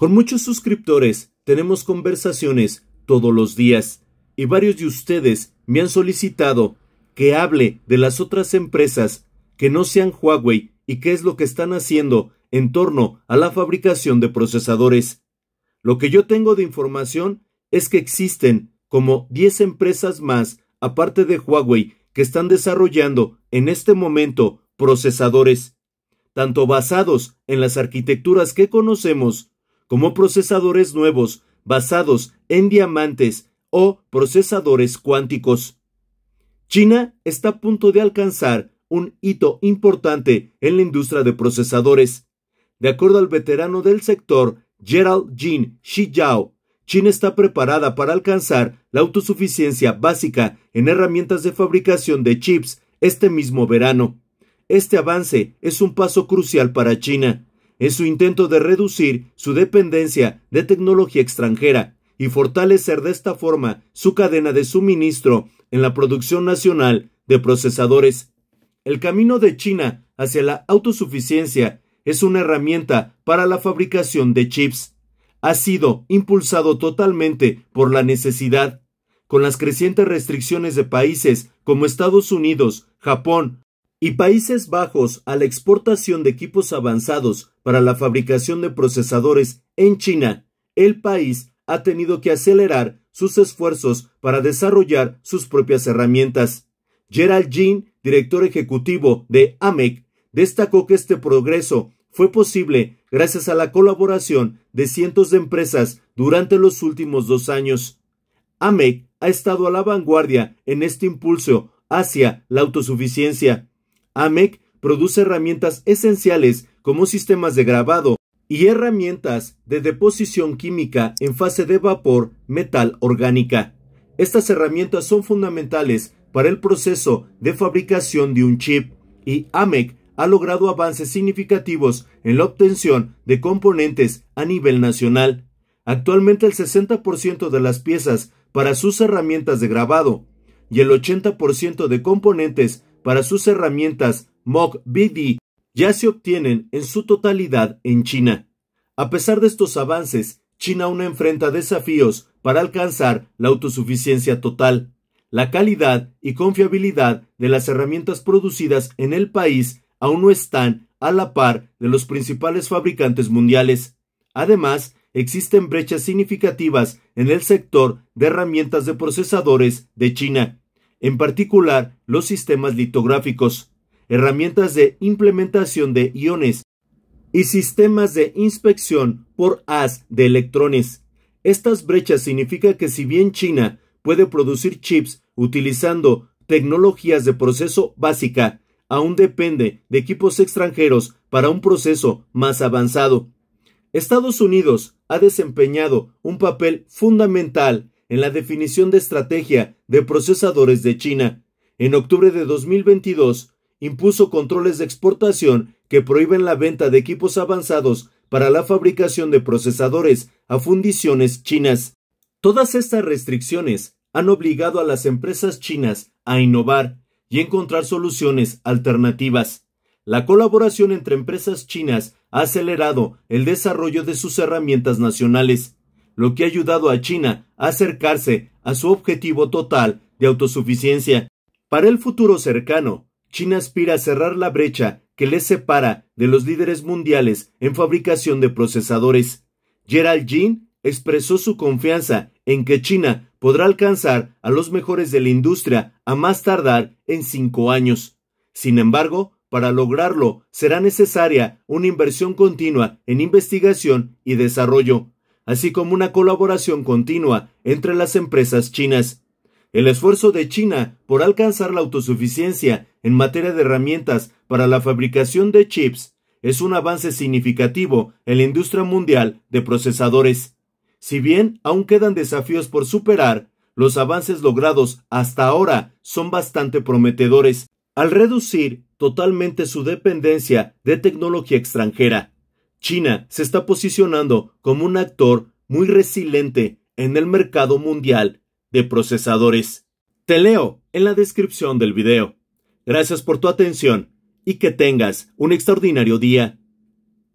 Con muchos suscriptores tenemos conversaciones todos los días y varios de ustedes me han solicitado que hable de las otras empresas que no sean Huawei y qué es lo que están haciendo en torno a la fabricación de procesadores. Lo que yo tengo de información es que existen como 10 empresas más, aparte de Huawei, que están desarrollando en este momento procesadores, tanto basados en las arquitecturas que conocemos como procesadores nuevos basados en diamantes o procesadores cuánticos. China está a punto de alcanzar un hito importante en la industria de procesadores. De acuerdo al veterano del sector, Gerald Jin Yao. China está preparada para alcanzar la autosuficiencia básica en herramientas de fabricación de chips este mismo verano. Este avance es un paso crucial para China es su intento de reducir su dependencia de tecnología extranjera y fortalecer de esta forma su cadena de suministro en la producción nacional de procesadores. El camino de China hacia la autosuficiencia es una herramienta para la fabricación de chips. Ha sido impulsado totalmente por la necesidad. Con las crecientes restricciones de países como Estados Unidos, Japón, y Países Bajos a la exportación de equipos avanzados para la fabricación de procesadores en China, el país ha tenido que acelerar sus esfuerzos para desarrollar sus propias herramientas. Gerald Jin, director ejecutivo de AMEC, destacó que este progreso fue posible gracias a la colaboración de cientos de empresas durante los últimos dos años. AMEC ha estado a la vanguardia en este impulso hacia la autosuficiencia. AMEC produce herramientas esenciales como sistemas de grabado y herramientas de deposición química en fase de vapor metal orgánica. Estas herramientas son fundamentales para el proceso de fabricación de un chip y AMEC ha logrado avances significativos en la obtención de componentes a nivel nacional. Actualmente el 60% de las piezas para sus herramientas de grabado y el 80% de componentes para sus herramientas Mock BD ya se obtienen en su totalidad en China. A pesar de estos avances, China aún enfrenta desafíos para alcanzar la autosuficiencia total. La calidad y confiabilidad de las herramientas producidas en el país aún no están a la par de los principales fabricantes mundiales. Además, existen brechas significativas en el sector de herramientas de procesadores de China, en particular los sistemas litográficos, herramientas de implementación de iones y sistemas de inspección por haz de electrones. Estas brechas significa que si bien China puede producir chips utilizando tecnologías de proceso básica, aún depende de equipos extranjeros para un proceso más avanzado. Estados Unidos ha desempeñado un papel fundamental en la definición de estrategia de procesadores de China. En octubre de 2022, impuso controles de exportación que prohíben la venta de equipos avanzados para la fabricación de procesadores a fundiciones chinas. Todas estas restricciones han obligado a las empresas chinas a innovar y encontrar soluciones alternativas. La colaboración entre empresas chinas ha acelerado el desarrollo de sus herramientas nacionales lo que ha ayudado a China a acercarse a su objetivo total de autosuficiencia. Para el futuro cercano, China aspira a cerrar la brecha que les separa de los líderes mundiales en fabricación de procesadores. Gerald Jin expresó su confianza en que China podrá alcanzar a los mejores de la industria a más tardar en cinco años. Sin embargo, para lograrlo será necesaria una inversión continua en investigación y desarrollo así como una colaboración continua entre las empresas chinas. El esfuerzo de China por alcanzar la autosuficiencia en materia de herramientas para la fabricación de chips es un avance significativo en la industria mundial de procesadores. Si bien aún quedan desafíos por superar, los avances logrados hasta ahora son bastante prometedores al reducir totalmente su dependencia de tecnología extranjera. China se está posicionando como un actor muy resiliente en el mercado mundial de procesadores. Te leo en la descripción del video. Gracias por tu atención y que tengas un extraordinario día.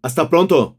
Hasta pronto.